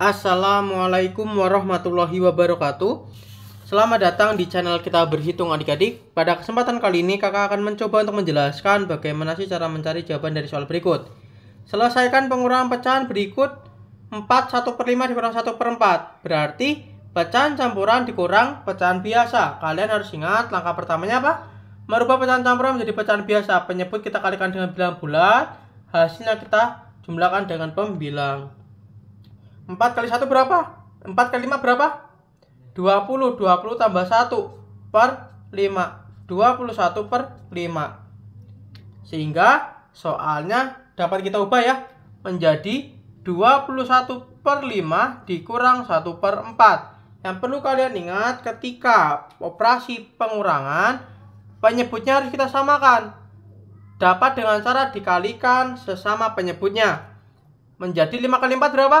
Assalamualaikum warahmatullahi wabarakatuh Selamat datang di channel kita berhitung adik-adik Pada kesempatan kali ini kakak akan mencoba untuk menjelaskan bagaimana sih cara mencari jawaban dari soal berikut Selesaikan pengurangan pecahan berikut 4 1 per 5 dikurang 1 per 4 Berarti pecahan campuran dikurang pecahan biasa Kalian harus ingat langkah pertamanya apa? Merubah pecahan campuran menjadi pecahan biasa Penyebut kita kalikan dengan bilang bulat Hasilnya kita jumlahkan dengan pembilang 4 kali 1 berapa? 4 kali 5 berapa? 20. 20 tambah 1 per 5. 21 per 5. Sehingga soalnya dapat kita ubah ya. Menjadi 21 per 5 dikurang 1 per 4. Yang perlu kalian ingat ketika operasi pengurangan, penyebutnya harus kita samakan. Dapat dengan cara dikalikan sesama penyebutnya. Menjadi 5 kali 4 berapa?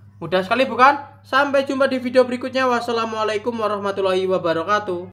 Mudah sekali bukan? Sampai jumpa di video berikutnya. Wassalamualaikum warahmatullahi wabarakatuh.